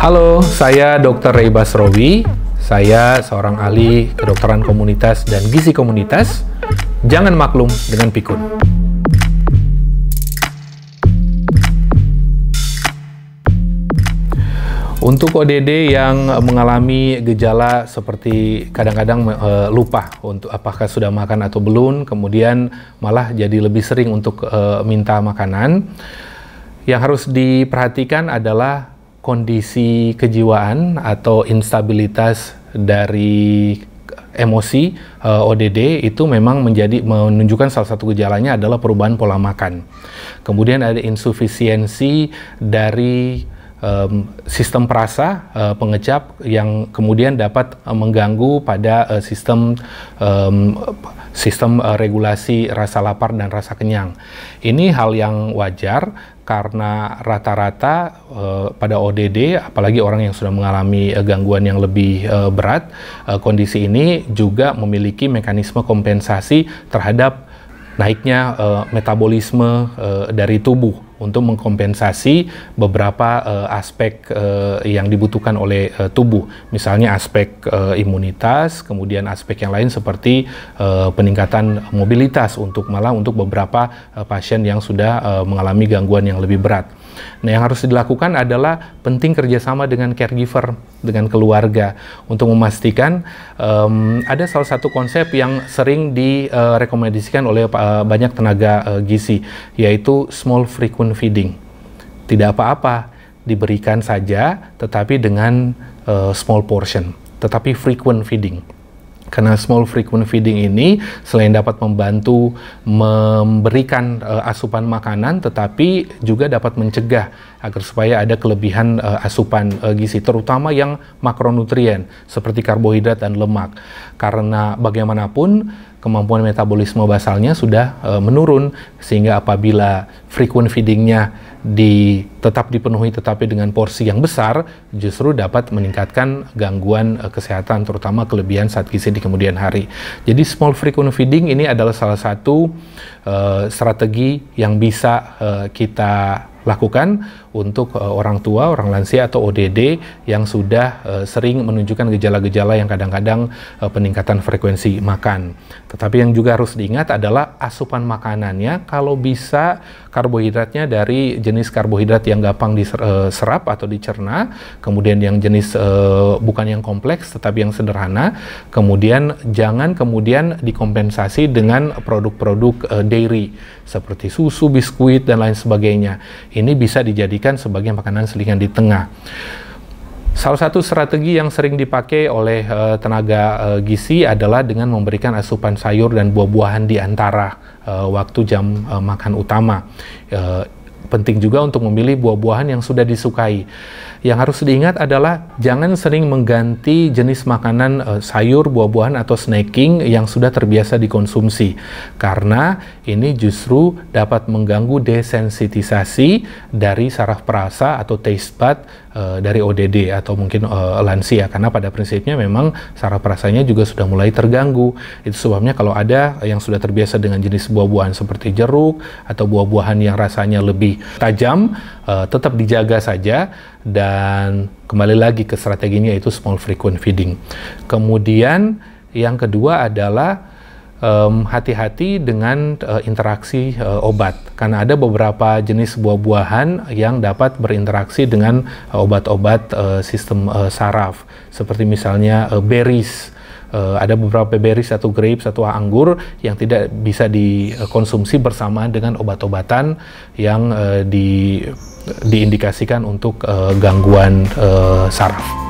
Halo, saya Dr. Ray Basrowi. Saya seorang ahli kedokteran komunitas dan gizi komunitas. Jangan maklum dengan pikun. Untuk ODD yang mengalami gejala seperti kadang-kadang e, lupa untuk apakah sudah makan atau belum, kemudian malah jadi lebih sering untuk e, minta makanan, yang harus diperhatikan adalah kondisi kejiwaan atau instabilitas dari emosi uh, eh, ODD itu memang menjadi menunjukkan salah satu gejalanya adalah perubahan pola makan. Kemudian ada insufisiensi dari um, sistem perasa uh, pengecap yang kemudian dapat uh, mengganggu pada uh, sistem um, sistem uh, regulasi rasa lapar dan rasa kenyang. Ini hal yang wajar karena rata-rata uh, pada ODD, apalagi orang yang sudah mengalami uh, gangguan yang lebih uh, berat, uh, kondisi ini juga memiliki mekanisme kompensasi terhadap naiknya uh, metabolisme uh, dari tubuh untuk mengkompensasi beberapa uh, aspek uh, yang dibutuhkan oleh uh, tubuh, misalnya aspek uh, imunitas, kemudian aspek yang lain seperti uh, peningkatan mobilitas untuk malah untuk beberapa uh, pasien yang sudah uh, mengalami gangguan yang lebih berat. Nah, yang harus dilakukan adalah penting kerjasama dengan caregiver, dengan keluarga, untuk memastikan um, ada salah satu konsep yang sering direkomendasikan oleh uh, banyak tenaga uh, gizi, yaitu small frequency spoon feeding. Tidak apa-apa, diberikan saja tetapi dengan uh, small portion, tetapi frequent feeding. Karena small frequent feeding ini selain dapat membantu memberikan uh, asupan makanan, tetapi juga dapat mencegah agar supaya ada kelebihan uh, asupan uh, gizi, terutama yang makronutrien seperti karbohidrat dan lemak. Karena bagaimanapun kemampuan metabolisme basalnya sudah e, menurun sehingga apabila frequent feedingnya di, tetap dipenuhi tetapi dengan porsi yang besar justru dapat meningkatkan gangguan e, kesehatan terutama kelebihan saat gizi di kemudian hari. Jadi small frequent feeding ini adalah salah satu e, strategi yang bisa e, kita lakukan untuk uh, orang tua, orang lansia atau ODD yang sudah uh, sering menunjukkan gejala-gejala yang kadang-kadang uh, peningkatan frekuensi makan. Tetapi yang juga harus diingat adalah asupan makanannya kalau bisa karbohidratnya dari jenis karbohidrat yang gampang diserap atau dicerna, kemudian yang jenis uh, bukan yang kompleks tetapi yang sederhana, kemudian jangan kemudian dikompensasi dengan produk-produk uh, dairy seperti susu, biskuit dan lain sebagainya ini bisa dijadikan sebagai makanan selingan di tengah. Salah satu strategi yang sering dipakai oleh uh, tenaga uh, gizi adalah dengan memberikan asupan sayur dan buah-buahan di antara uh, waktu jam uh, makan utama. Uh, Penting juga untuk memilih buah-buahan yang sudah disukai. Yang harus diingat adalah jangan sering mengganti jenis makanan e, sayur, buah-buahan atau snacking yang sudah terbiasa dikonsumsi karena ini justru dapat mengganggu desensitisasi dari saraf perasa atau taste bud Eh, dari ODD atau mungkin uh, lansia karena pada prinsipnya memang saraf rasanya juga sudah mulai terganggu. Itu sebabnya kalau ada yang sudah terbiasa dengan jenis buah-buahan seperti jeruk atau buah-buahan yang rasanya lebih tajam uh, tetap dijaga saja dan kembali lagi ke strateginya yaitu small frequent feeding. Kemudian yang kedua adalah hati hati-hati dengan uh, interaksi uh, obat karena ada beberapa jenis buah-buahan yang dapat berinteraksi dengan obat-obat uh, sistem uh, saraf seperti misalnya uh, berries uh, ada beberapa berries satu grape satu anggur yang tidak bisa dikonsumsi bersamaan dengan obat-obatan yang uh, di diindikasikan untuk uh, gangguan uh, saraf.